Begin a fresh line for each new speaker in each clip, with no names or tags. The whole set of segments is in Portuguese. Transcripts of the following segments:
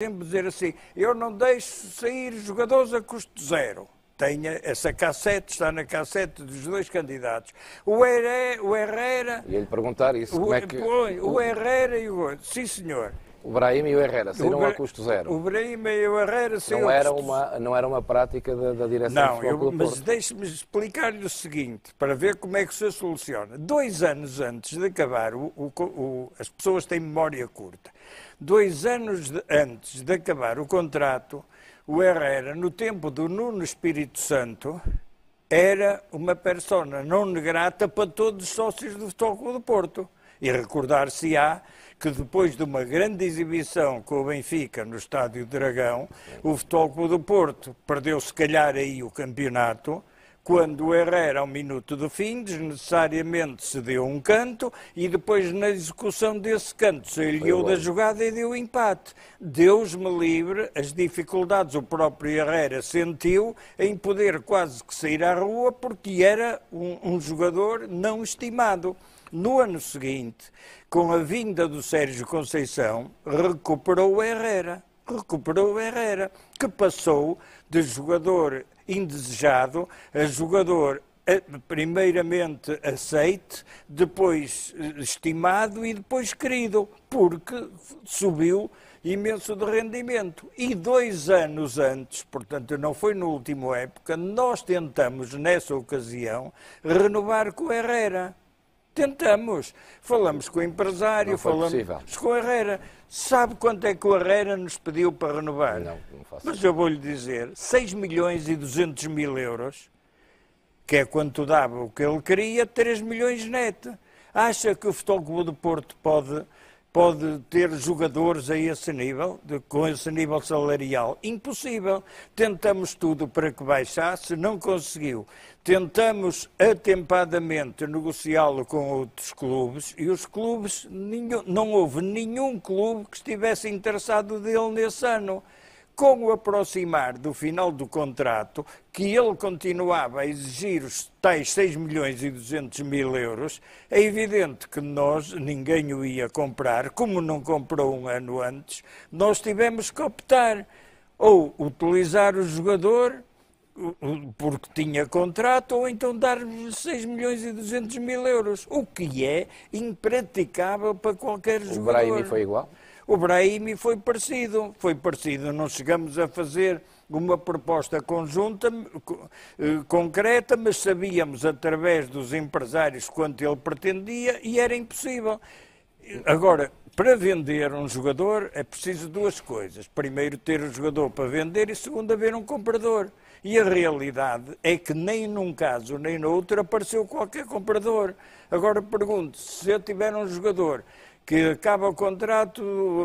sempre dizer assim, eu não deixo sair jogadores a custo zero. Tenha essa cassete, está na cassete dos dois candidatos. O Herrera... O Herrera e ele perguntar isso, o, como é que... O, o Herrera e o outro, sim senhor. O Brahim e o Herrera saíram o a custo zero. O Brahim e o Herrera saíram não era uma Não era uma prática da, da direção não, do eu, mas deixe-me explicar-lhe o seguinte, para ver como é que se soluciona. Dois anos antes de acabar, o, o, as pessoas têm memória curta, dois anos de, antes de acabar o contrato, o Herrera, no tempo do Nuno Espírito Santo, era uma persona não grata para todos os sócios do Futebol Clube do Porto. E recordar-se-á que depois de uma grande exibição com o Benfica no Estádio Dragão, o Futebol Clube do Porto perdeu se calhar aí o campeonato, quando o Herrera, ao minuto do fim, desnecessariamente se deu um canto e depois, na execução desse canto, saiu da jogada e deu empate. Deus me livre, as dificuldades o próprio Herrera sentiu em poder quase que sair à rua porque era um, um jogador não estimado. No ano seguinte, com a vinda do Sérgio Conceição, recuperou o Herrera. Recuperou o Herrera, que passou de jogador indesejado, a jogador eh, primeiramente aceite, depois eh, estimado e depois querido, porque subiu imenso de rendimento. E dois anos antes, portanto não foi na última época, nós tentamos, nessa ocasião, renovar com Herrera. Tentamos. Falamos com o empresário, falamos possível. com o Herrera. Sabe quanto é que o Herrera nos pediu para renovar? Não, não faço. Mas eu vou-lhe dizer, 6 milhões e 200 mil euros, que é quanto dava o que ele queria, 3 milhões neto. Acha que o Futebol Clube do Porto pode pode ter jogadores a esse nível, de, com esse nível salarial? Impossível. Tentamos tudo para que baixasse, não conseguiu. Tentamos atempadamente negociá-lo com outros clubes e os clubes, nenhum, não houve nenhum clube que estivesse interessado dele nesse ano com o aproximar do final do contrato, que ele continuava a exigir os tais 6 milhões e 200 mil euros, é evidente que nós, ninguém o ia comprar, como não comprou um ano antes, nós tivemos que optar ou utilizar o jogador porque tinha contrato, ou então dar-lhe 6 milhões e 200 mil euros, o que é impraticável para qualquer o jogador. O Brahimi foi igual? O Brahimi foi parecido, foi parecido. Não chegamos a fazer uma proposta conjunta, eh, concreta, mas sabíamos através dos empresários quanto ele pretendia e era impossível. Agora, para vender um jogador é preciso duas coisas. Primeiro, ter o jogador para vender e, segundo, haver um comprador. E a realidade é que nem num caso nem no outro apareceu qualquer comprador. Agora pergunto, se eu tiver um jogador que acaba o contrato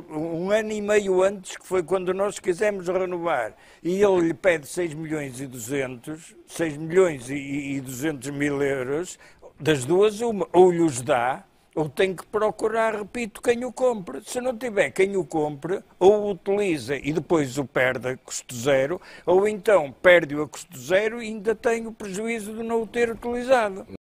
um ano e meio antes, que foi quando nós quisemos renovar, e ele lhe pede 6 milhões e 200, 6 milhões e 200 mil euros, das duas uma, ou lhe os dá, ou tem que procurar, repito, quem o compre. Se não tiver quem o compre, ou o utiliza e depois o perde a custo zero, ou então perde-o a custo zero e ainda tem o prejuízo de não o ter utilizado.